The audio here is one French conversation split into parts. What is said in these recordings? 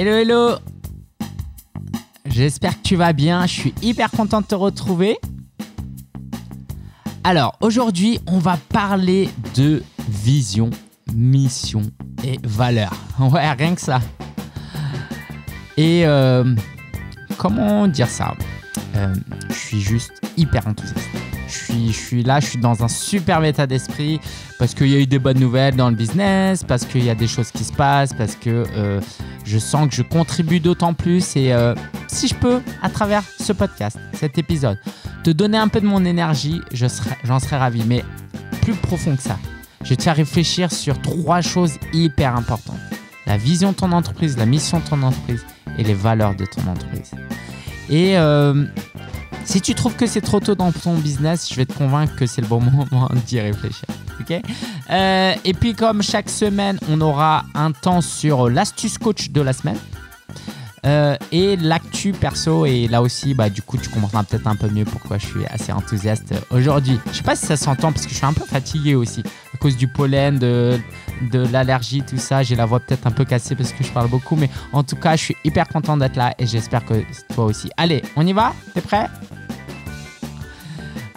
Hello, hello J'espère que tu vas bien, je suis hyper content de te retrouver. Alors, aujourd'hui, on va parler de vision, mission et valeur. Ouais, rien que ça. Et euh, comment dire ça euh, Je suis juste hyper enthousiaste. Je suis, je suis, là, je suis dans un super état d'esprit parce qu'il y a eu des bonnes nouvelles dans le business, parce qu'il y a des choses qui se passent, parce que euh, je sens que je contribue d'autant plus et euh, si je peux, à travers ce podcast, cet épisode, te donner un peu de mon énergie, j'en je serais, serais ravi. Mais plus profond que ça, je tiens à réfléchir sur trois choses hyper importantes. La vision de ton entreprise, la mission de ton entreprise et les valeurs de ton entreprise. Et euh, si tu trouves que c'est trop tôt dans ton business, je vais te convaincre que c'est le bon moment d'y réfléchir. Euh, et puis comme chaque semaine, on aura un temps sur l'astuce coach de la semaine. Euh, et l'actu perso, et là aussi, bah, du coup, tu comprendras peut-être un peu mieux pourquoi je suis assez enthousiaste aujourd'hui. Je sais pas si ça s'entend parce que je suis un peu fatigué aussi à cause du pollen, de, de l'allergie, tout ça. J'ai la voix peut-être un peu cassée parce que je parle beaucoup, mais en tout cas, je suis hyper content d'être là et j'espère que toi aussi. Allez, on y va T'es prêt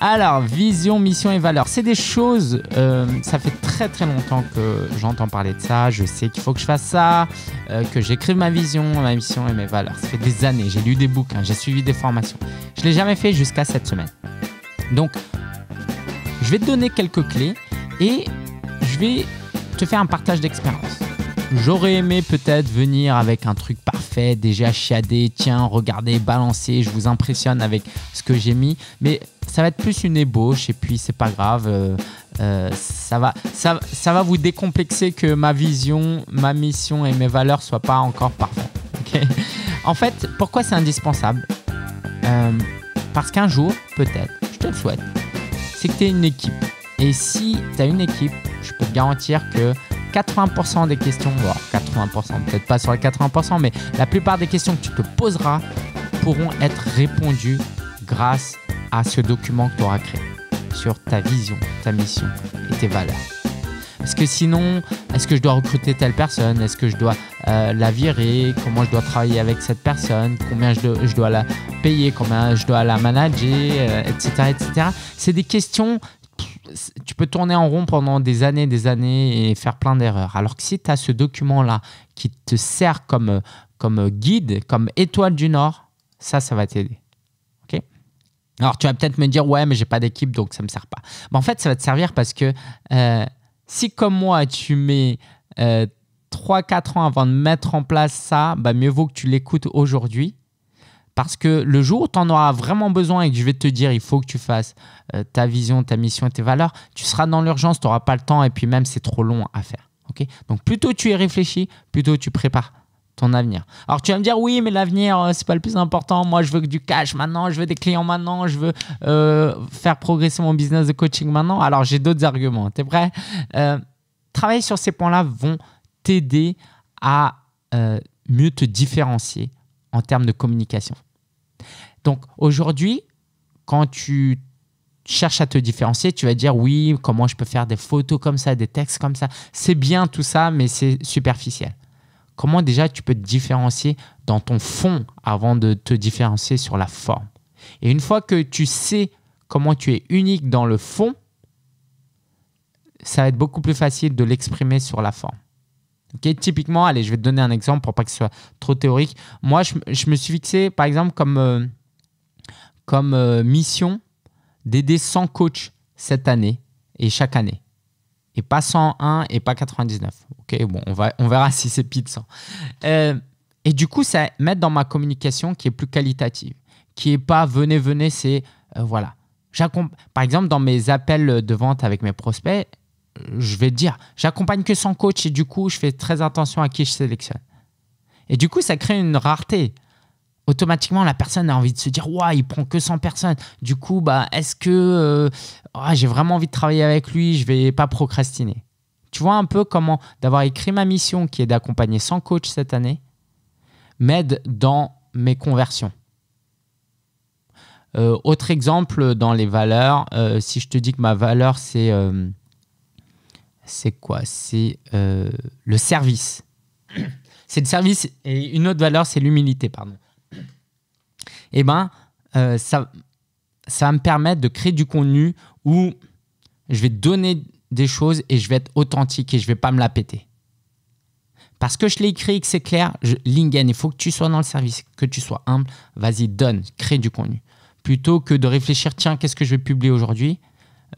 alors, vision, mission et valeur, c'est des choses, euh, ça fait très très longtemps que j'entends parler de ça, je sais qu'il faut que je fasse ça, euh, que j'écrive ma vision, ma mission et mes valeurs. Ça fait des années, j'ai lu des bouquins, j'ai suivi des formations. Je ne l'ai jamais fait jusqu'à cette semaine. Donc, je vais te donner quelques clés et je vais te faire un partage d'expérience. J'aurais aimé peut-être venir avec un truc parfait, déjà chiadé, tiens, regardez, balancez, je vous impressionne avec ce que j'ai mis, mais ça va être plus une ébauche et puis c'est pas grave. Euh, euh, ça, va, ça, va vous décomplexer que ma vision, ma mission et mes valeurs soient pas encore parfaites. en fait, pourquoi c'est indispensable euh, Parce qu'un jour, peut-être, je te le souhaite, c'est que tu es une équipe. Et si tu as une équipe, je peux te garantir que 80% des questions, voire 80%, peut-être pas sur les 80%, mais la plupart des questions que tu te poseras pourront être répondues grâce à à ce document que tu auras créé sur ta vision, ta mission et tes valeurs. Parce que sinon, est-ce que je dois recruter telle personne Est-ce que je dois euh, la virer Comment je dois travailler avec cette personne Combien je dois, je dois, la payer Combien je dois la manager Etc. Euh, etc. C'est des questions tu peux tourner en rond pendant des années, des années et faire plein d'erreurs. Alors que si tu as ce document-là qui te sert comme, comme guide, comme étoile du Nord, ça, ça va t'aider. Alors tu vas peut-être me dire ouais mais j'ai pas d'équipe donc ça me sert pas. Mais en fait ça va te servir parce que euh, si comme moi tu mets euh, 3-4 ans avant de mettre en place ça, bah, mieux vaut que tu l'écoutes aujourd'hui. Parce que le jour où tu en auras vraiment besoin et que je vais te dire il faut que tu fasses euh, ta vision, ta mission et tes valeurs, tu seras dans l'urgence, tu n'auras pas le temps et puis même c'est trop long à faire. Okay donc plutôt tu y réfléchis, plutôt tu prépares ton avenir. Alors tu vas me dire oui, mais l'avenir euh, c'est pas le plus important. Moi je veux que du cash maintenant, je veux des clients maintenant, je veux euh, faire progresser mon business de coaching maintenant. Alors j'ai d'autres arguments. T'es prêt euh, Travailler sur ces points-là vont t'aider à mieux te différencier en termes de communication. Donc aujourd'hui, quand tu cherches à te différencier, tu vas dire oui, comment je peux faire des photos comme ça, des textes comme ça. C'est bien tout ça, mais c'est superficiel. Comment déjà tu peux te différencier dans ton fond avant de te différencier sur la forme Et une fois que tu sais comment tu es unique dans le fond, ça va être beaucoup plus facile de l'exprimer sur la forme. Okay, typiquement, allez, je vais te donner un exemple pour pas que ce soit trop théorique. Moi, je, me suis fixé, par exemple, comme, euh, comme euh, mission d'aider 100 coachs cette année et chaque année et pas 101 et pas 99. Ok, bon, on, va, on verra si c'est pile euh, 100. et du coup, ça mettre dans ma communication qui est plus qualitative, qui est pas venez, venez, c'est euh, voilà. voilà. Par exemple, dans mes appels de vente avec mes prospects, je vais dire, j'accompagne que 100 coachs et du coup, je fais très attention à qui je sélectionne. Et du coup, ça crée une rareté automatiquement la personne a envie de se dire Waouh, il prend que 100 personnes du coup bah est-ce que euh, ah, j'ai vraiment envie de travailler avec lui je vais pas procrastiner tu vois un peu comment d'avoir écrit ma mission qui est d'accompagner 100 coachs cette année m'aide dans mes conversions euh, autre exemple dans les valeurs euh, si je te dis que ma valeur c'est c'est quoi c'est le service c'est le service et une autre valeur c'est l'humilité pardon eh ben, euh, ça, ça va me permettre de créer du contenu où je vais donner des choses et je vais être authentique et je vais pas me la péter. Parce que je l'ai écrit et que c'est clair, je, Lingen, il faut que tu sois dans le service, que tu sois humble, vas-y, donne, crée du contenu. Plutôt que de réfléchir, tiens, qu'est-ce que je vais publier aujourd'hui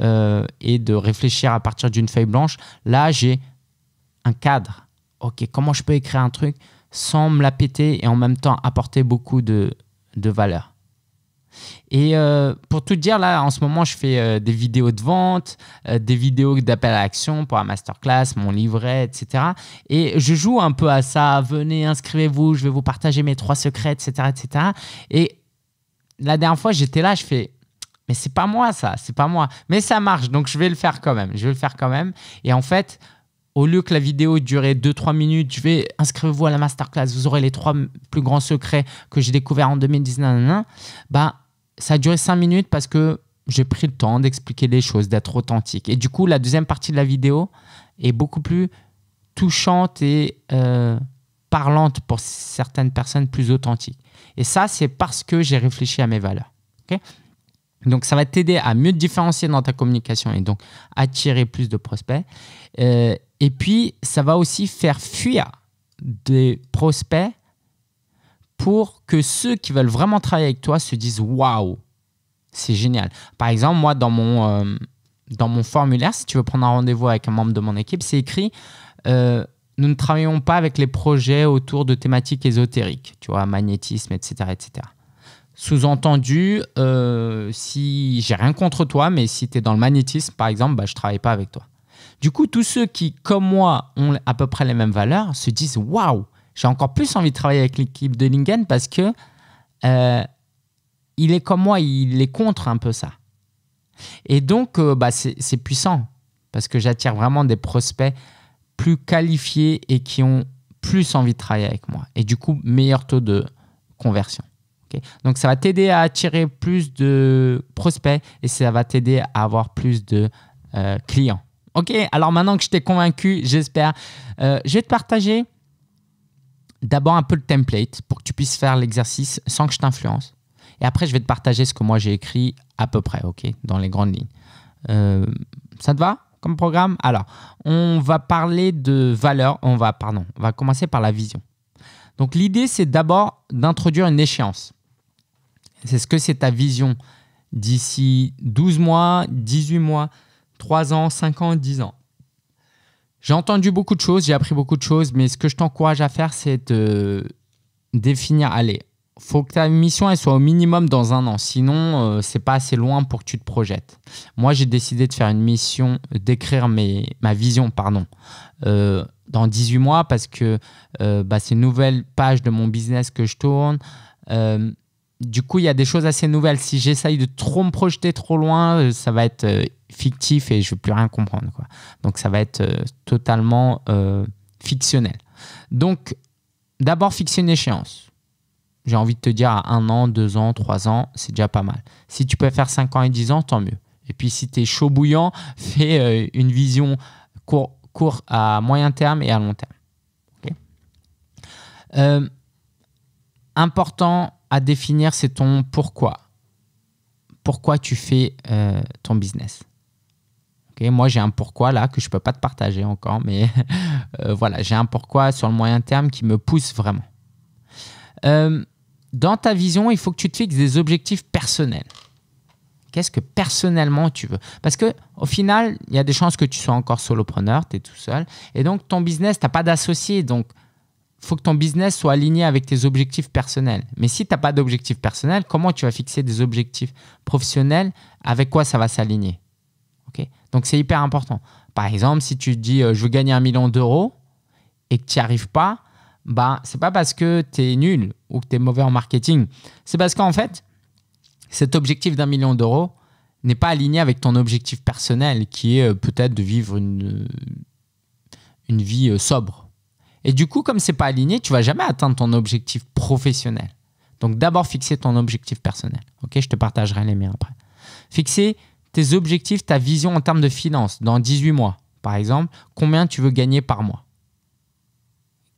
euh, Et de réfléchir à partir d'une feuille blanche. Là, j'ai un cadre. Ok, comment je peux écrire un truc sans me la péter et en même temps apporter beaucoup de, de valeur. Et euh, pour tout dire, là, en ce moment, je fais euh, des vidéos de vente, euh, des vidéos d'appel à l'action pour la masterclass, mon livret, etc. Et je joue un peu à ça. Venez, inscrivez-vous, je vais vous partager mes trois secrets, etc. etc. Et la dernière fois, j'étais là, je fais. Mais c'est pas moi ça, c'est pas moi. Mais ça marche, donc je vais le faire quand même. Je vais le faire quand même. Et en fait, au lieu que la vidéo durait 2-3 minutes, je vais inscrivez-vous à la masterclass, vous aurez les trois plus grands secrets que j'ai découverts en 2019. Bah, ça a duré 5 minutes parce que j'ai pris le temps d'expliquer les choses, d'être authentique. Et du coup, la deuxième partie de la vidéo est beaucoup plus touchante et euh, parlante pour certaines personnes plus authentiques. Et ça, c'est parce que j'ai réfléchi à mes valeurs. donc, ça va t'aider à mieux te différencier dans ta communication et donc attirer plus de prospects. Euh, et puis, ça va aussi faire fuir des prospects pour que ceux qui veulent vraiment travailler avec toi se disent waouh, c'est génial. Par exemple, moi, dans mon, euh, dans mon formulaire, si tu veux prendre un rendez-vous avec un membre de mon équipe, c'est écrit euh, nous ne travaillons pas avec les projets autour de thématiques ésotériques, tu vois, magnétisme, etc. etc. Sous-entendu, euh, si j'ai rien contre toi, mais si tu es dans le magnétisme, par exemple, bah, je ne travaille pas avec toi. Du coup, tous ceux qui, comme moi, ont à peu près les mêmes valeurs se disent Waouh, j'ai encore plus envie de travailler avec l'équipe de Lingen parce que euh, il est comme moi, il est contre un peu ça. Et donc, euh, bah, c'est puissant parce que j'attire vraiment des prospects plus qualifiés et qui ont plus envie de travailler avec moi. Et du coup, meilleur taux de conversion. donc, ça va t'aider à attirer plus de prospects et ça va t'aider à avoir plus de euh, clients. Ok, alors maintenant que je t'ai convaincu, j'espère, euh, je vais te partager d'abord un peu le template pour que tu puisses faire l'exercice sans que je t'influence. Et après, je vais te partager ce que moi j'ai écrit à peu près, ok, dans les grandes lignes. Euh, ça te va comme programme Alors, on va parler de valeur. On va, pardon, on va commencer par la vision. Donc, l'idée, c'est d'abord d'introduire une échéance. C'est ce que c'est ta vision d'ici 12 mois, 18 mois, 3 ans, 5 ans, 10 ans. J'ai entendu beaucoup de choses, j'ai appris beaucoup de choses, mais ce que je t'encourage à faire, c'est de définir, allez, faut que ta mission elle soit au minimum dans un an, sinon ce euh, c'est pas assez loin pour que tu te projettes. Moi, j'ai décidé de faire une mission, d'écrire ma vision, pardon, euh, dans 18 mois parce que euh, bah, c'est une nouvelle page de mon business que je tourne. du coup, il y a des choses assez nouvelles. Si j'essaye de trop me projeter trop loin, ça va être fictif et je ne veux plus rien comprendre. Quoi. Donc ça va être euh, totalement euh, fictionnel. Donc d'abord fixer une échéance. J'ai envie de te dire à un an, deux ans, trois ans, c'est déjà pas mal. Si tu peux faire cinq ans et dix ans, tant mieux. Et puis si tu es chaud bouillant, fais euh, une vision court, à moyen terme et à long terme. important à définir, c'est ton pourquoi pourquoi tu fais ton business moi, j'ai un pourquoi là que je ne peux pas te partager encore, mais euh, voilà, j'ai un pourquoi sur le moyen terme qui me pousse vraiment. Euh, dans ta vision, il faut que tu te fixes des objectifs personnels. Qu'est-ce que personnellement tu veux Parce que au final, il y a des chances que tu sois encore solopreneur, tu es tout seul. Et donc, ton business, tu n'as pas d'associé. Donc, il faut que ton business soit aligné avec tes objectifs personnels. Mais si tu n'as pas d'objectifs personnels, comment tu vas fixer des objectifs professionnels Avec quoi ça va s'aligner donc c'est hyper important. Par exemple, si tu te dis euh, je veux gagner un million d'euros et que tu n'y arrives pas, bah, c'est pas parce que tu es nul ou que tu es mauvais en marketing. C'est parce qu'en fait, cet objectif d'un million d'euros n'est pas aligné avec ton objectif personnel qui est euh, peut-être de vivre une, euh, vie sobre. Et du coup, comme c'est pas aligné, tu vas jamais atteindre ton objectif professionnel. Donc d'abord fixer ton objectif personnel. OK, je te partagerai les miens après. Fixer tes objectifs, ta vision en termes de finances dans 18 mois, par exemple, combien tu veux gagner par mois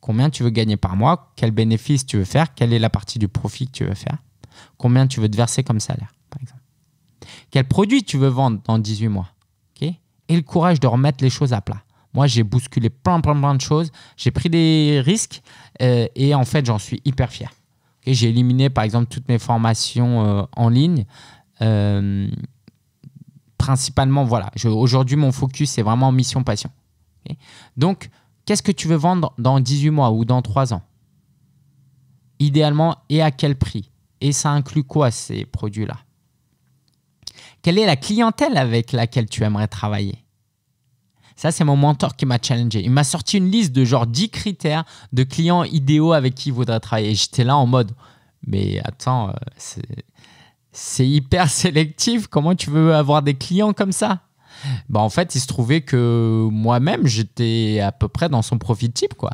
Combien tu veux gagner par mois Quel bénéfice tu veux faire Quelle est la partie du profit que tu veux faire Combien tu veux te verser comme salaire, par exemple Quel produit tu veux vendre dans 18 mois Et le courage de remettre les choses à plat. Moi, j'ai bousculé plein, plein, plein de choses. J'ai pris des risques euh, et en fait, j'en suis hyper fier. j'ai éliminé, par exemple, toutes mes formations euh, en ligne. Euh, principalement, voilà, aujourd'hui, mon focus, c'est vraiment mission passion Donc, qu'est-ce que tu veux vendre dans 18 mois ou dans 3 ans Idéalement, et à quel prix Et ça inclut quoi ces produits-là Quelle est la clientèle avec laquelle tu aimerais travailler ça, c'est mon mentor qui m'a challengé. Il m'a sorti une liste de genre 10 critères de clients idéaux avec qui il voudrait travailler. J'étais là en mode, mais attends, euh, c'est hyper sélectif. Comment tu veux avoir des clients comme ça bah en fait, il se trouvait que moi-même, j'étais à peu près dans son profit type, quoi.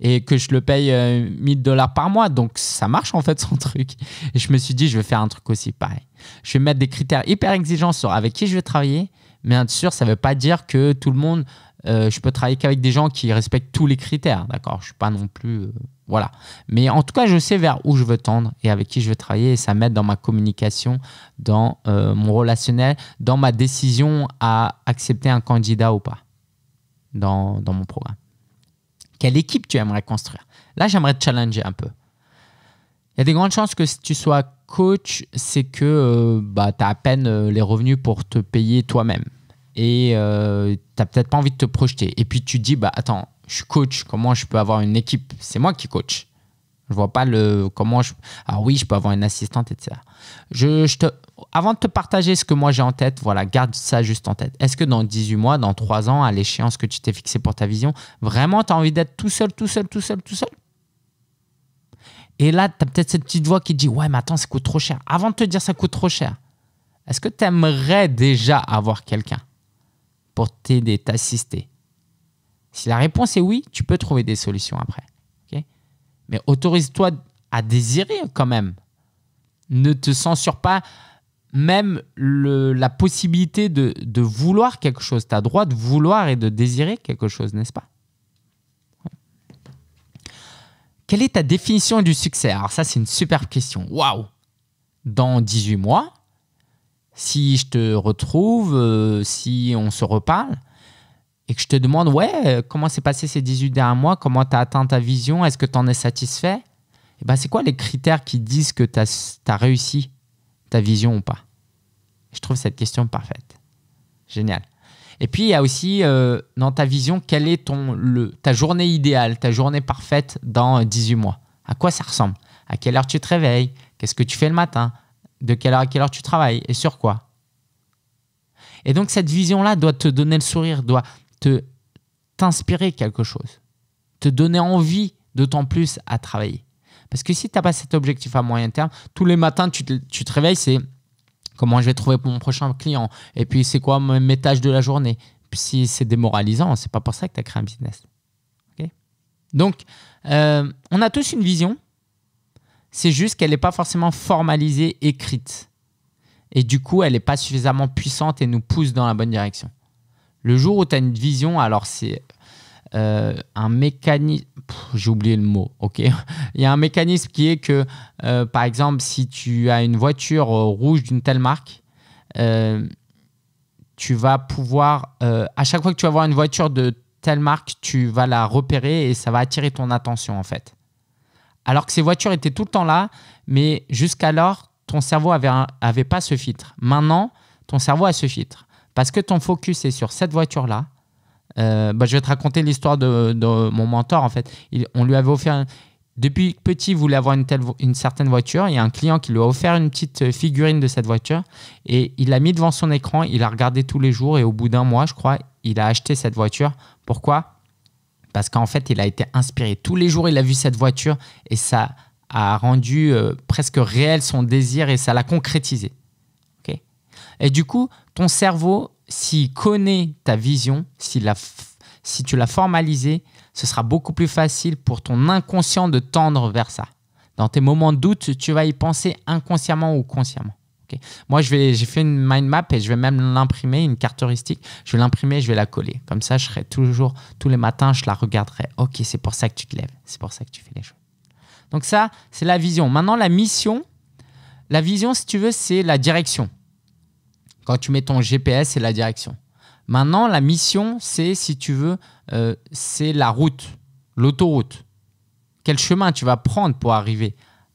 Et que je le paye 1000 euh, dollars par mois. Donc, ça marche en fait son truc. Et je me suis dit, je vais faire un truc aussi pareil. Je vais mettre des critères hyper exigeants sur avec qui je vais travailler. Mais bien sûr, ça ne veut pas dire que tout le monde, euh, je peux travailler qu'avec des gens qui respectent tous les critères. D'accord Je ne suis pas non plus. Euh, voilà. Mais en tout cas, je sais vers où je veux tendre et avec qui je veux travailler et ça m'aide dans ma communication, dans euh, mon relationnel, dans ma décision à accepter un candidat ou pas dans, mon programme. Quelle équipe tu aimerais construire Là, j'aimerais te challenger un peu. Il y a des grandes chances que si tu sois coach, c'est que euh, bah, tu as à peine euh, les revenus pour te payer toi-même. Et tu n'as peut-être pas envie de te projeter. Et puis tu dis, bah attends, je suis coach, comment je peux avoir une équipe C'est moi qui coach. Je vois pas le comment je. Ah oui, je peux avoir une assistante, etc. Je, te, avant de te partager ce que moi j'ai en tête, voilà, garde ça juste en tête. Est-ce que dans 18 mois, dans 3 ans, à l'échéance que tu t'es fixée pour ta vision, vraiment tu as envie d'être tout seul, tout seul, tout seul, tout seul Et là, tu as peut-être cette petite voix qui dit Ouais, mais attends, ça coûte trop cher. Avant de te dire ça coûte trop cher, est-ce que tu aimerais déjà avoir quelqu'un pour t'aider, t'assister si la réponse est oui, tu peux trouver des solutions après. Mais autorise-toi à désirer quand même. Ne te censure pas même la possibilité de, vouloir quelque chose. Tu as droit de vouloir et de désirer quelque chose, n'est-ce pas Quelle est ta définition du succès Alors ça, c'est une superbe question. Waouh Dans 18 mois, si je te retrouve, euh, si on se reparle, et que je te demande, ouais, euh, comment s'est passé ces 18 derniers mois Comment tu as atteint ta vision Est-ce que tu en es satisfait et eh ben, C'est quoi les critères qui disent que tu as, réussi ta vision ou pas Je trouve cette question parfaite. Génial. Et puis, il y a aussi euh, dans ta vision, quelle est ton, le, ta journée idéale, ta journée parfaite dans 18 euh, mois À quoi ça ressemble À quelle heure tu te réveilles Qu'est-ce que tu fais le matin De quelle heure à quelle heure tu travailles Et sur quoi Et donc, cette vision-là doit te donner le sourire, doit, te t'inspirer quelque chose, te donner envie d'autant plus à travailler. Parce que si tu n'as pas cet objectif à moyen terme, tous les matins, tu te, réveilles, c'est comment je vais trouver mon prochain client, et puis c'est quoi mes tâches de la journée. Si c'est démoralisant, c'est pas pour ça que tu as créé un business. Donc, euh, on a tous une vision, c'est juste qu'elle n'est pas forcément formalisée, écrite. Et du coup, elle n'est pas suffisamment puissante et nous pousse dans la bonne direction. Le jour où tu as une vision, alors c'est euh, un mécanisme, j'ai oublié le mot, ok Il y a un mécanisme qui est que, euh, par exemple, si tu as une voiture euh, rouge d'une telle marque, tu vas pouvoir, à chaque fois que tu vas voir une voiture de telle marque, tu vas la repérer et ça va attirer ton attention en fait. Alors que ces voitures étaient tout le temps là, mais jusqu'alors, ton cerveau n'avait avait pas ce filtre. Maintenant, ton cerveau a ce filtre parce que ton focus est sur cette voiture-là. Euh, bah, je vais te raconter l'histoire de, mon mentor, en fait. on lui avait offert... depuis petit, il voulait avoir une, telle, une certaine voiture. Il y a un client qui lui a offert une petite euh, figurine de cette voiture et il l'a mis devant son écran. Il a regardé tous les jours et au bout d'un mois, je crois, il a acheté cette voiture. Pourquoi Parce qu'en fait, il a été inspiré. Tous les jours, il a vu cette voiture et ça a rendu euh, presque réel son désir et ça l'a concrétisé. et du coup, ton cerveau, s'il connaît ta vision, si tu l'as formalisée, ce sera beaucoup plus facile pour ton inconscient de tendre vers ça. Dans tes moments de doute, tu vas y penser inconsciemment ou consciemment. Moi, j'ai fait une mind map et je vais même l'imprimer, une carte heuristique. Je vais l'imprimer, je vais la coller. Comme ça, je serai toujours, tous les matins, je la regarderai. Ok, c'est pour ça que tu te lèves. C'est pour ça que tu fais les choses. Donc ça, c'est la vision. Maintenant, la mission, la vision, si tu veux, c'est la direction quand tu mets ton GPS et la direction. Maintenant, la mission, c'est, si tu veux, euh, c'est la route, l'autoroute. Quel chemin tu vas prendre pour arriver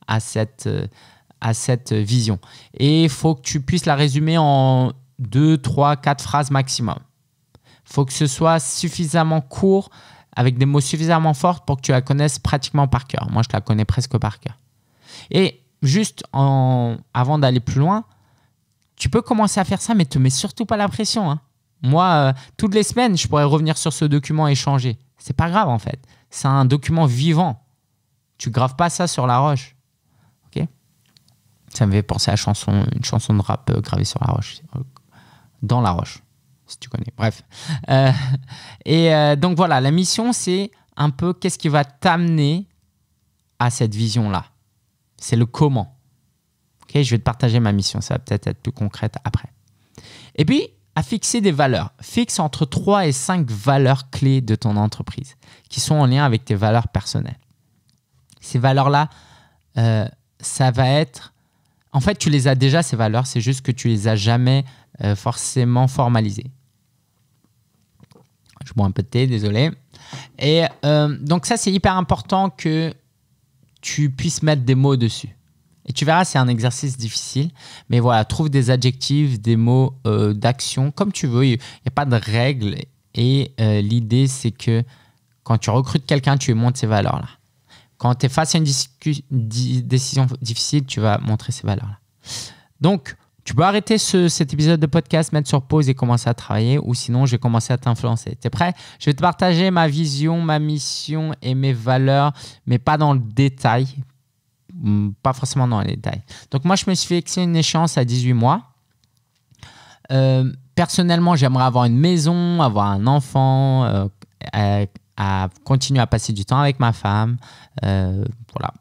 euh, à cette, vision. Et il faut que tu puisses la résumer en deux, trois, quatre phrases maximum. faut que ce soit suffisamment court, avec des mots suffisamment forts pour que tu la connaisses pratiquement par cœur. Moi, je la connais presque par cœur. Et juste avant d'aller plus loin, tu peux commencer à faire ça, mais te mets surtout pas la pression. Hein. Moi, euh, toutes les semaines, je pourrais revenir sur ce document et changer. C'est pas grave en fait. C'est un document vivant. Tu graves pas ça sur la roche. Ok Ça me fait penser à chanson, une chanson de rap euh, gravée sur la roche. Euh, dans la roche, si tu connais. Bref. et donc voilà, la mission, c'est un peu qu'est-ce qui va t'amener à cette vision-là. C'est le comment je vais te partager ma mission, ça va peut-être être plus concrète après. Et puis, à fixer des valeurs. Fixe entre 3 et 5 valeurs clés de ton entreprise qui sont en lien avec tes valeurs personnelles. Ces valeurs-là, euh, ça va être... En fait, tu les as déjà, ces valeurs, c'est juste que tu les as jamais euh, forcément formalisées. Je bois un peu de thé, désolé. Et euh, donc ça, c'est hyper important que tu puisses mettre des mots dessus tu verras, c'est un exercice difficile. Mais voilà, trouve des adjectifs, des mots euh, d'action, comme tu veux. Il n'y a pas de règles. Et euh, l'idée, c'est que quand tu recrutes quelqu'un, tu lui montres ces valeurs-là. Quand tu es face à une décision difficile, tu vas montrer ces valeurs-là. Donc, tu peux arrêter ce, cet épisode de podcast, mettre sur pause et commencer à travailler, ou sinon je vais commencer à t'influencer. Tu es prêt Je vais te partager ma vision, ma mission et mes valeurs, mais pas dans le détail, Mm, pas forcément dans les détails. Donc moi, je me suis fixé une échéance à 18 mois. Euh, personnellement, j'aimerais avoir une maison, avoir un enfant, euh, à, continuer à passer du temps avec ma femme. Euh, voilà.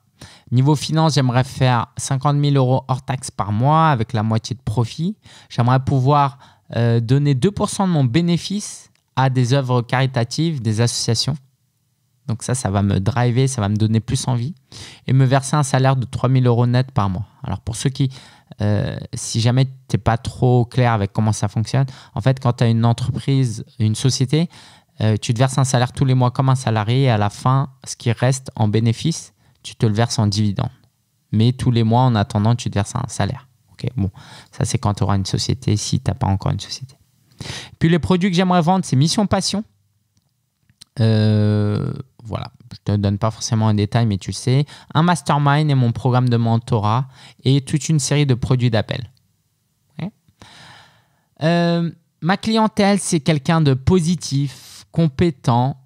Niveau finance, j'aimerais faire 50 000 euros hors taxes par mois avec la moitié de profit. J'aimerais pouvoir donner 2% de mon bénéfice à des œuvres caritatives, des associations. Donc ça, ça va me driver, ça va me donner plus envie et me verser un salaire de 3000 euros net par mois. Alors pour ceux qui, euh, si jamais tu n'es pas trop clair avec comment ça fonctionne, en fait, quand tu as une entreprise, une société, euh, tu te verses un salaire tous les mois comme un salarié et à la fin, ce qui reste en bénéfice, tu te le verses en dividende. Mais tous les mois, en attendant, tu te verses un salaire. Ok, bon, ça c'est quand tu auras une société, si tu n'as pas encore une société. Puis les produits que j'aimerais vendre, c'est Mission Passion. Euh, voilà, je ne te donne pas forcément un détail, mais tu le sais. Un mastermind et mon programme de mentorat et toute une série de produits d'appel. Euh, ma clientèle, c'est quelqu'un de positif, compétent,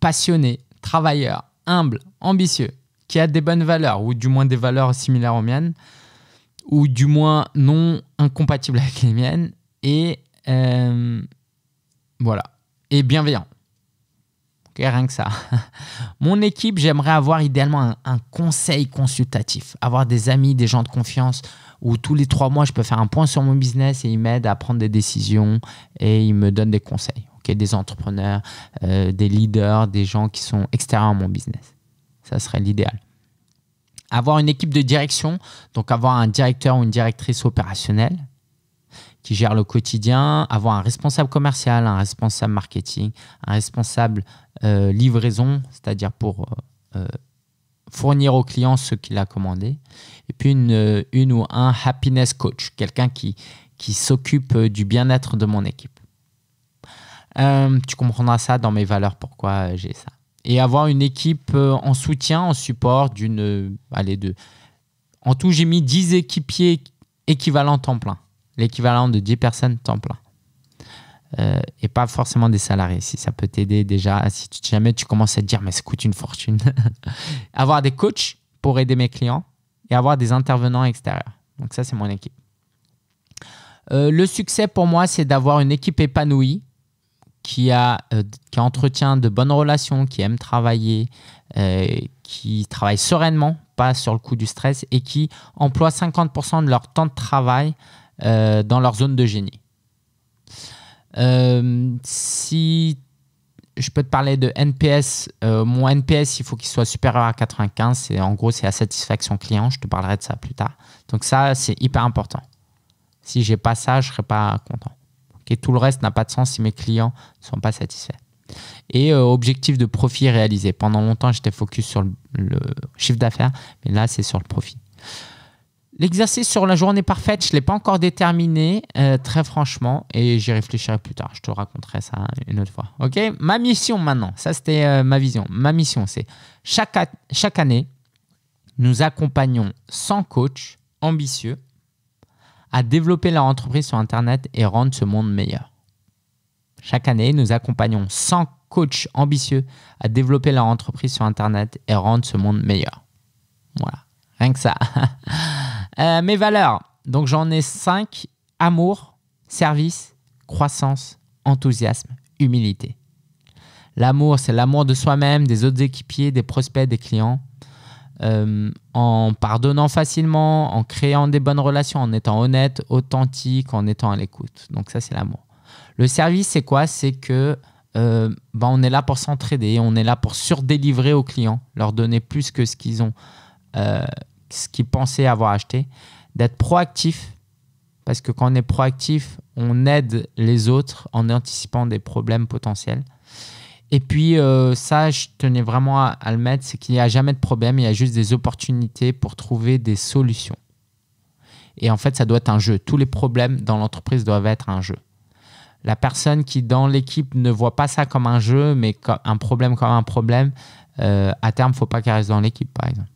passionné, travailleur, humble, ambitieux, qui a des bonnes valeurs, ou du moins des valeurs similaires aux miennes, ou du moins non incompatibles avec les miennes, et euh, voilà, et bienveillant rien que ça. Mon équipe, j'aimerais avoir idéalement un, conseil consultatif, avoir des amis, des gens de confiance où tous les trois mois, je peux faire un point sur mon business et ils m'aident à prendre des décisions et ils me donnent des conseils. des entrepreneurs, euh, des leaders, des gens qui sont extérieurs à mon business. Ça serait l'idéal. Avoir une équipe de direction, donc avoir un directeur ou une directrice opérationnelle qui gère le quotidien, avoir un responsable commercial, un responsable marketing, un responsable euh, livraison, c'est-à-dire pour euh, euh, fournir aux clients ce qu'il a commandé, et puis une, une ou un happiness coach, quelqu'un qui, qui s'occupe du bien-être de mon équipe. tu comprendras ça dans mes valeurs, pourquoi j'ai ça. Et avoir une équipe en soutien, en support d'une... Allez, de, En tout, j'ai mis 10 équipiers équivalents temps plein l'équivalent de 10 personnes temps plein. Euh, et pas forcément des salariés, si ça peut t'aider déjà, si jamais tu commences à te dire mais ça coûte une fortune. avoir des coachs pour aider mes clients et avoir des intervenants extérieurs. Donc ça, c'est mon équipe. Euh, le succès pour moi, c'est d'avoir une équipe épanouie qui, a, euh, qui entretient de bonnes relations, qui aime travailler, qui travaille sereinement, pas sur le coup du stress, et qui emploie 50% de leur temps de travail euh, dans leur zone de génie. Euh, si je peux te parler de NPS, euh, mon NPS, il faut qu'il soit supérieur à 95. En gros, c'est la satisfaction client. Je te parlerai de ça plus tard. Donc ça, c'est hyper important. Si je n'ai pas ça, je ne serai pas content. Tout le reste n'a pas de sens si mes clients ne sont pas satisfaits. Et objectif de profit réalisé. Pendant longtemps, j'étais focus sur le chiffre d'affaires, mais là, c'est sur le profit. L'exercice sur la journée parfaite, je ne l'ai pas encore déterminé, euh, très franchement, et j'y réfléchirai plus tard. Je te raconterai ça une autre fois. Ok Ma mission maintenant, ça c'était euh, ma vision. Ma mission, c'est chaque, chaque année, nous accompagnons 100 coachs ambitieux à développer leur entreprise sur Internet et rendre ce monde meilleur. Chaque année, nous accompagnons 100 coachs ambitieux à développer leur entreprise sur Internet et rendre ce monde meilleur. Voilà, rien que ça. Euh, mes valeurs. Donc j'en ai cinq. Amour, service, croissance, enthousiasme, humilité. L'amour, c'est l'amour de soi-même, des autres équipiers, des prospects, des clients. Euh, en pardonnant facilement, en créant des bonnes relations, en étant honnête, authentique, en étant à l'écoute. Donc ça, c'est l'amour. Le service, c'est quoi C'est que euh, ben, on est là pour s'entraider, on est là pour surdélivrer aux clients, leur donner plus que ce qu'ils ont ce qu'ils pensaient avoir acheté, d'être proactif, parce que quand on est proactif, on aide les autres en anticipant des problèmes potentiels. Et puis euh, ça, je tenais vraiment à, le mettre, c'est qu'il n'y a jamais de problème, il y a juste des opportunités pour trouver des solutions. Et en fait, ça doit être un jeu. Tous les problèmes dans l'entreprise doivent être un jeu. La personne qui dans l'équipe ne voit pas ça comme un jeu, mais comme un problème comme un problème, euh, à terme, faut pas qu'elle reste dans l'équipe, par exemple.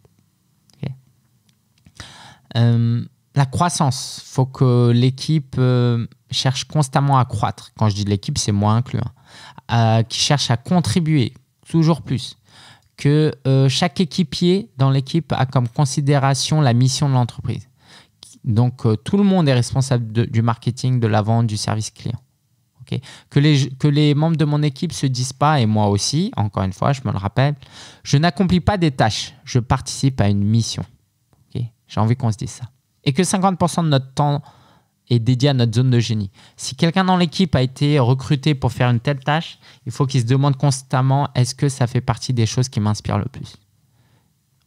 Euh, la croissance, Il faut que l'équipe euh, cherche constamment à croître. Quand je dis l'équipe, c'est moi inclus. Hein. Euh, qui cherche à contribuer toujours plus. Que chaque équipier dans l'équipe a comme considération la mission de l'entreprise. Donc tout le monde est responsable du marketing, de la vente, du service client. Que, les, que les membres de mon équipe se disent pas, et moi aussi, encore une fois, je me le rappelle, je n'accomplis pas des tâches, je participe à une mission. J'ai envie qu'on se dise ça. Et que 50% de notre temps est dédié à notre zone de génie. Si quelqu'un dans l'équipe a été recruté pour faire une telle tâche, il faut qu'il se demande constamment est-ce que ça fait partie des choses qui m'inspirent le plus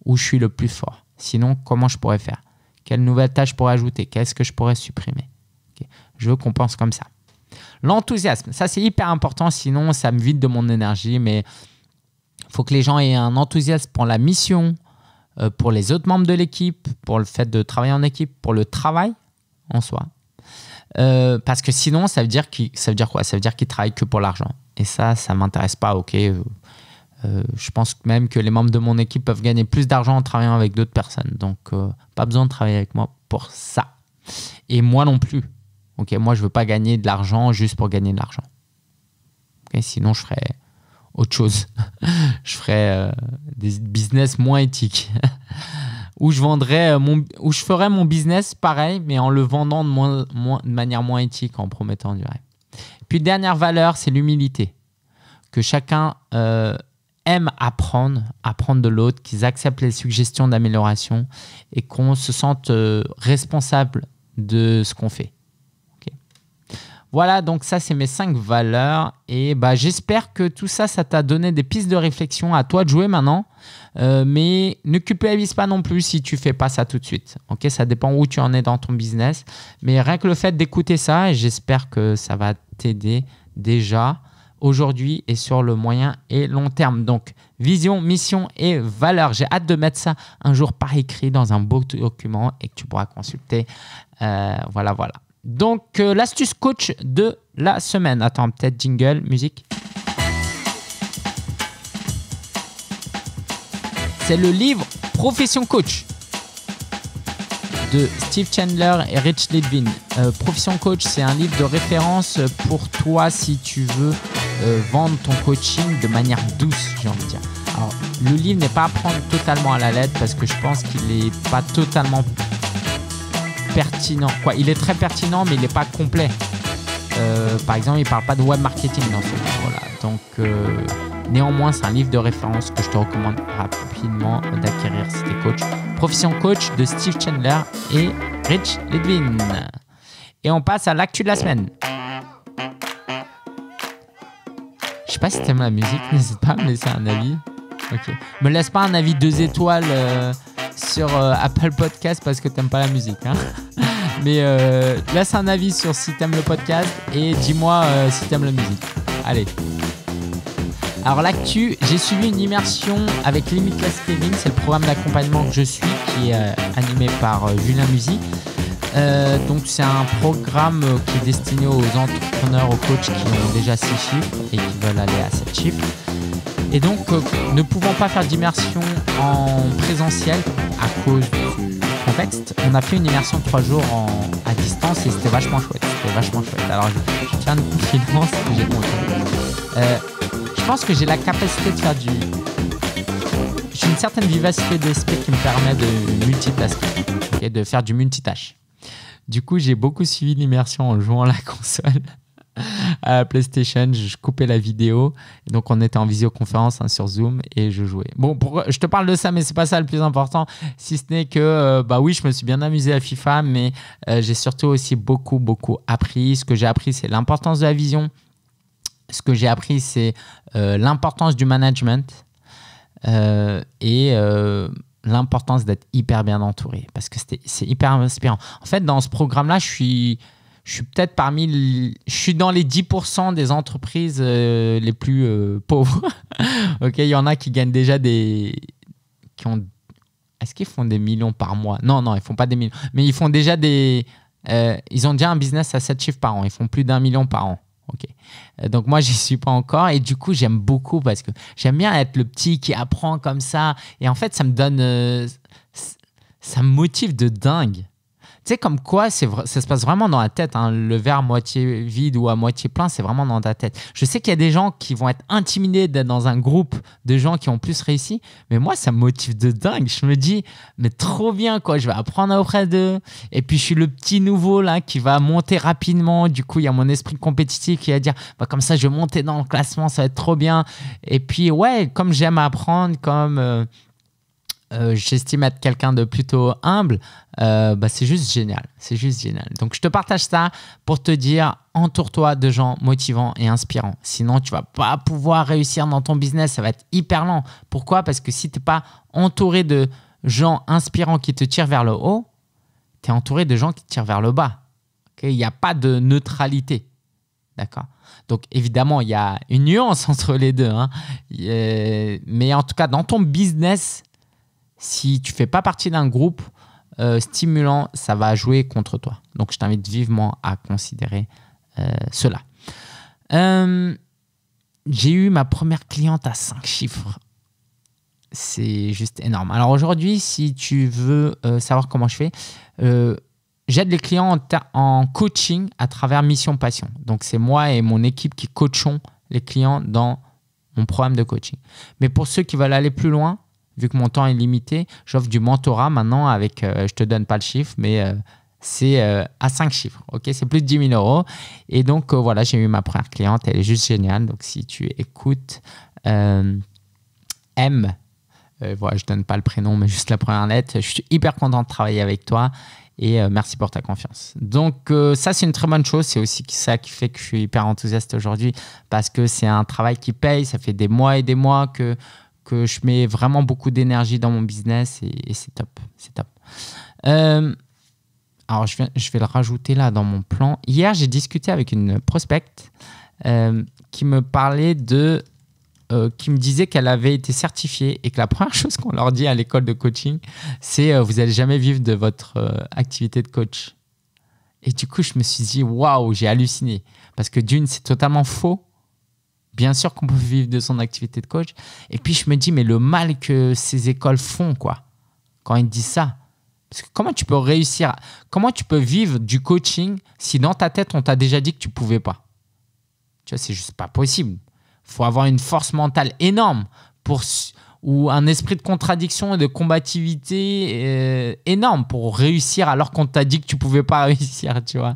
Où je suis le plus fort Sinon, comment je pourrais faire Quelle nouvelle tâche pour ajouter Qu'est-ce que je pourrais supprimer Je veux qu'on pense comme ça. L'enthousiasme, ça c'est hyper important, sinon ça me vide de mon énergie, mais il faut que les gens aient un enthousiasme pour la mission, euh, pour les autres membres de l'équipe, pour le fait de travailler en équipe, pour le travail en soi. Euh, parce que sinon, ça veut dire ça veut dire quoi Ça veut dire qu'ils travaillent que pour l'argent. Et ça, ça m'intéresse pas. Ok, euh, je pense même que les membres de mon équipe peuvent gagner plus d'argent en travaillant avec d'autres personnes. Donc, pas besoin de travailler avec moi pour ça. Et moi non plus. Ok, moi je veux pas gagner de l'argent juste pour gagner de l'argent. sinon, je ferais autre chose. je ferais euh, des business moins éthiques. où je vendrais euh, mon, où je ferais mon business pareil, mais en le vendant de, moins, de manière moins éthique, en promettant du rêve. Puis dernière valeur, c'est l'humilité. Que chacun euh, aime apprendre, apprendre de l'autre, qu'ils acceptent les suggestions d'amélioration et qu'on se sente responsable de ce qu'on fait. Voilà, donc ça, c'est mes cinq valeurs. Et bah, j'espère que tout ça, ça t'a donné des pistes de réflexion à toi de jouer maintenant. Euh, mais ne culpabilise pas non plus si tu fais pas ça tout de suite. Ok, ça dépend où tu en es dans ton business. Mais rien que le fait d'écouter ça, j'espère que ça va t'aider déjà aujourd'hui et sur le moyen et long terme. Donc, vision, mission et valeur. J'ai hâte de mettre ça un jour par écrit dans un beau document et que tu pourras consulter. Euh, voilà, voilà. Donc, euh, l'astuce coach de la semaine. Attends, peut-être jingle, musique. C'est le livre Profession coach de Steve Chandler et Rich lidwin euh, Profession coach, c'est un livre de référence pour toi si tu veux euh, vendre ton coaching de manière douce, j'ai envie de dire. Alors, le livre n'est pas à prendre totalement à la lettre parce que je pense qu'il n'est pas totalement pertinent. Quoi, il est très pertinent, mais il n'est pas complet. Euh, par exemple, il ne parle pas de web marketing dans ce livre-là. Donc, euh, néanmoins, c'est un livre de référence que je te recommande rapidement d'acquérir si t'es coach. Profession coach de Steve Chandler et Rich Ledwin. Et on passe à l'actu de la semaine. Je sais pas si t'aimes la musique, n'hésite pas à me laisser un avis. Ok. Me laisse pas un avis deux étoiles. Euh, sur euh, Apple Podcast parce que t'aimes pas la musique. Hein. Mais euh, laisse un avis sur si t'aimes le podcast et dis-moi euh, si t'aimes la musique. Allez. Alors l'actu, j'ai suivi une immersion avec Limitless Kevin, c'est le programme d'accompagnement que je suis qui est animé par Julien Musi donc c'est un programme qui est destiné aux entrepreneurs, aux coachs qui ont déjà 6 chiffres et qui veulent aller à 7 chiffres. Et donc, euh, ne pouvant pas faire d'immersion en présentiel à cause du contexte, on a fait une immersion de trois jours à distance et c'était vachement chouette. C'était vachement chouette. Alors, je, tiens que j'ai euh, je pense que j'ai la capacité de faire du. J'ai une certaine vivacité d'esprit qui me permet de multitasker et de faire du multitâche. Du coup, j'ai beaucoup suivi l'immersion en jouant à la console. à PlayStation, je coupais la vidéo. Donc, on était en visioconférence hein, sur Zoom et je jouais. Bon, je te parle de ça, mais c'est pas ça le plus important. Si ce n'est que, euh, bah oui, je me suis bien amusé à FIFA, mais euh, j'ai surtout aussi beaucoup, beaucoup appris. Ce que j'ai appris, c'est l'importance de la vision. Ce que j'ai appris, c'est euh, l'importance du management et l'importance d'être hyper bien entouré parce que c'est hyper inspirant. En fait, dans ce programme-là, je suis je suis peut-être parmi. je suis dans les 10% des entreprises euh, les plus euh, pauvres. ok, il y en a qui gagnent déjà des. qui ont. Est-ce qu'ils font des millions par mois Non, non, ils font pas des millions. Mais ils font déjà des. Euh, ils ont déjà un business à 7 chiffres par an. Ils font plus d'un million par an. Ok. Donc moi, j'y suis pas encore et du coup, j'aime beaucoup parce que j'aime bien être le petit qui apprend comme ça. Et en fait, ça me donne, ça me motive de dingue tu sais, comme quoi, ça se passe vraiment dans la tête. Hein. Le verre moitié vide ou à moitié plein, c'est vraiment dans ta tête. Je sais qu'il y a des gens qui vont être intimidés d'être dans un groupe de gens qui ont plus réussi, mais moi, ça me motive de dingue. Je me dis, mais trop bien, quoi. Je vais apprendre auprès d'eux. Et puis, je suis le petit nouveau, là, qui va monter rapidement. Du coup, il y a mon esprit compétitif qui va dire, bah, comme ça, je vais monter dans le classement, ça va être trop bien. Et puis, ouais, comme j'aime apprendre, comme. Euh, euh, j'estime être quelqu'un de plutôt humble, euh, bah, c'est juste génial. C'est juste génial. Donc, je te partage ça pour te dire, entoure-toi de gens motivants et inspirants. Sinon, tu vas pas pouvoir réussir dans ton business. Ça va être hyper lent. Pourquoi Parce que si tu n'es pas entouré de gens inspirants qui te tirent vers le haut, tu es entouré de gens qui te tirent vers le bas. Il n'y a pas de neutralité. D'accord Donc évidemment, il y a une nuance entre les deux. Hein. Euh, mais en tout cas, dans ton business, si tu fais pas partie d'un groupe euh, stimulant, ça va jouer contre toi. Donc je t'invite vivement à considérer euh, cela. Euh, j'ai eu ma première cliente à 5 chiffres. C'est juste énorme. Alors aujourd'hui, si tu veux savoir comment je fais, j'aide les clients en, coaching à travers Mission Passion. Donc c'est moi et mon équipe qui coachons les clients dans mon programme de coaching. Mais pour ceux qui veulent aller plus loin, vu que mon temps est limité, j'offre du mentorat maintenant avec, euh, je ne te donne pas le chiffre, mais euh, c'est euh, à 5 chiffres, ok C'est plus de 10 000 euros. Et donc, voilà, j'ai eu ma première cliente, elle est juste géniale. Donc, si tu écoutes M, voilà, je donne pas le prénom, mais juste la première lettre, je suis hyper content de travailler avec toi. Et merci pour ta confiance. Donc ça, c'est une très bonne chose. C'est aussi ça qui fait que je suis hyper enthousiaste aujourd'hui parce que c'est un travail qui paye. Ça fait des mois et des mois que que je mets vraiment beaucoup d'énergie dans mon business et, c'est top. C'est top. Euh, alors, je vais, je vais, le rajouter là dans mon plan. Hier, j'ai discuté avec une prospecte euh, qui me parlait de. Euh, qui me disait qu'elle avait été certifiée et que la première chose qu'on leur dit à l'école de coaching, c'est vous n'allez jamais vivre de votre activité de coach. Et du coup, je me suis dit, waouh, j'ai halluciné. Parce que d'une, c'est totalement faux bien sûr qu'on peut vivre de son activité de coach. Et puis je me dis, mais le mal que ces écoles font, quoi, quand ils disent ça. Parce que comment tu peux réussir, comment tu peux vivre du coaching si dans ta tête, on t'a déjà dit que tu pouvais pas Tu vois, c'est juste pas possible. faut avoir une force mentale énorme pour, ou un esprit de contradiction et de combativité énorme pour réussir alors qu'on t'a dit que tu pouvais pas réussir, tu vois.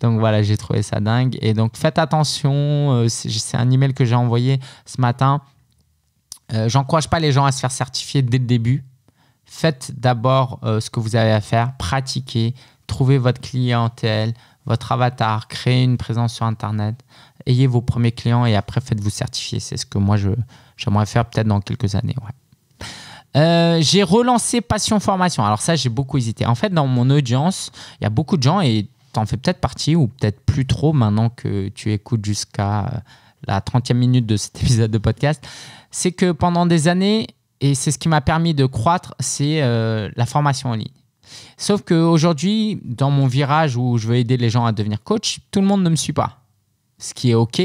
Donc voilà, j'ai trouvé ça dingue. Et donc faites attention, euh, c'est un email que j'ai envoyé ce matin. Euh, J'encourage pas les gens à se faire certifier dès le début. Faites d'abord euh, ce que vous avez à faire, pratiquez, trouvez votre clientèle, votre avatar, créez une présence sur Internet ayez vos premiers clients et après faites-vous certifier. C'est ce que moi j'aimerais faire peut-être dans quelques années. Euh, j'ai relancé Passion Formation. Alors ça, j'ai beaucoup hésité. En fait, dans mon audience, il y a beaucoup de gens et en fais peut-être partie ou peut-être plus trop maintenant que tu écoutes jusqu'à euh, la 30e minute de cet épisode de podcast. C'est que pendant des années, et c'est ce qui m'a permis de croître, c'est euh, la formation en ligne. Sauf qu'aujourd'hui, dans mon virage où je veux aider les gens à devenir coach, tout le monde ne me suit pas ce qui est OK.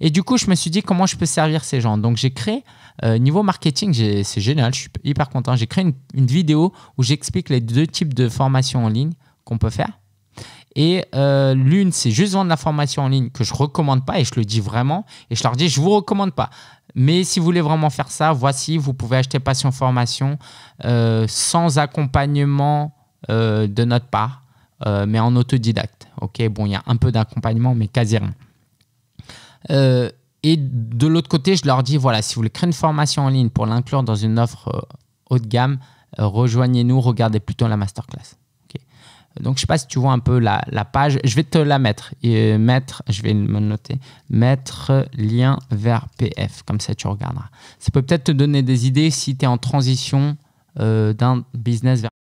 Et du coup, je me suis dit comment je peux servir ces gens. Donc, j'ai créé, euh, niveau marketing, c'est génial, je suis hyper content. J'ai créé une, vidéo où j'explique les deux types de formations en ligne qu'on peut faire. Et euh, l'une, c'est juste vendre la formation en ligne que je ne recommande pas et je le dis vraiment. Et je leur dis, je vous recommande pas. Mais si vous voulez vraiment faire ça, voici, vous pouvez acheter Passion Formation euh, sans accompagnement de notre part, mais en autodidacte. Ok, bon, il y a un peu d'accompagnement, mais quasi rien. Euh, et de l'autre côté, je leur dis, voilà, si vous voulez créer une formation en ligne pour l'inclure dans une offre euh, haut de gamme, euh, rejoignez-nous, regardez plutôt la masterclass. Donc, je ne sais pas si tu vois un peu la, page. Je vais te la mettre. mettre, je vais me noter. Mettre lien vers PF. Comme ça, tu regarderas. Ça peut peut-être te donner des idées si tu es en transition d'un business vers